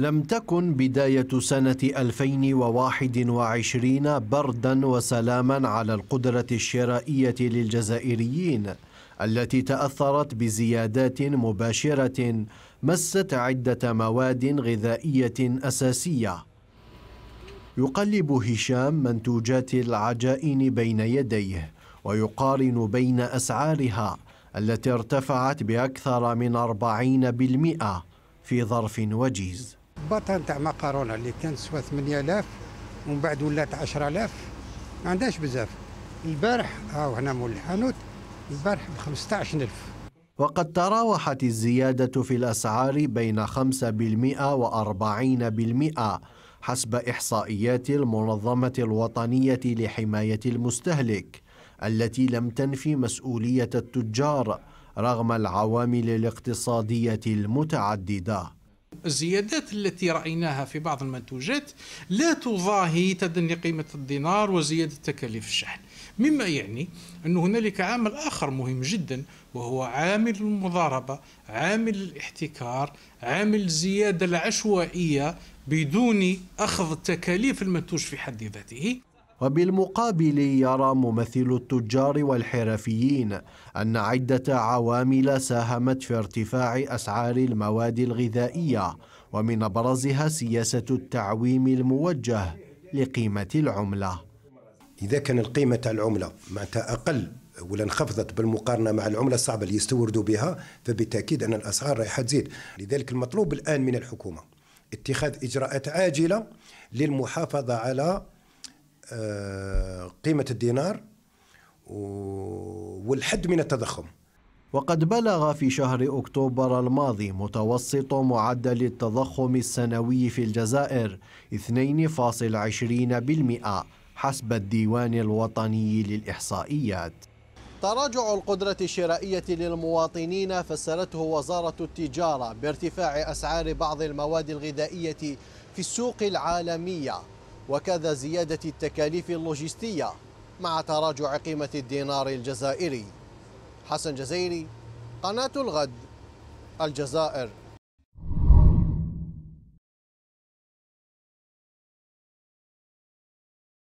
لم تكن بداية سنة 2021 بردا وسلاما على القدرة الشرائية للجزائريين التي تأثرت بزيادات مباشرة مست عدة مواد غذائية أساسية يقلب هشام منتوجات العجائن بين يديه ويقارن بين أسعارها التي ارتفعت بأكثر من 40% في ظرف وجيز الهباط نتاع مقارونه اللي كانت سوا 8000 ومن بعد ولات 10000 ما عندهاش بزاف البارح هاو هنا مول الحانوت البارح ب 15000 وقد تراوحت الزيادة في الأسعار بين 5% و 40% حسب إحصائيات المنظمة الوطنية لحماية المستهلك التي لم تنفي مسؤولية التجار رغم العوامل الاقتصادية المتعددة الزيادات التي رأيناها في بعض المنتوجات لا تضاهي تدني قيمة الدينار وزيادة تكاليف الشحن مما يعني أن هنالك عامل آخر مهم جدا وهو عامل المضاربة عامل الاحتكار عامل الزيادة العشوائية بدون أخذ تكاليف المنتوج في حد ذاته وبالمقابل يرى ممثل التجار والحرفيين أن عدة عوامل ساهمت في ارتفاع أسعار المواد الغذائية ومن أبرزها سياسة التعويم الموجه لقيمة العملة إذا كان القيمة العملة معناتها أقل ولا انخفضت بالمقارنة مع العملة الصعبة اللي يستوردوا بها فبالتأكيد أن الأسعار رايحة تزيد لذلك المطلوب الآن من الحكومة اتخاذ إجراءات عاجلة للمحافظة على آه، قيمة الدينار والحد من التضخم وقد بلغ في شهر أكتوبر الماضي متوسط معدل التضخم السنوي في الجزائر 2.20% حسب الديوان الوطني للإحصائيات تراجع القدرة الشرائية للمواطنين فسرته وزارة التجارة بارتفاع أسعار بعض المواد الغذائية في السوق العالمية وكذا زيادة التكاليف اللوجستية مع تراجع قيمة الدينار الجزائري حسن جزيري قناة الغد الجزائر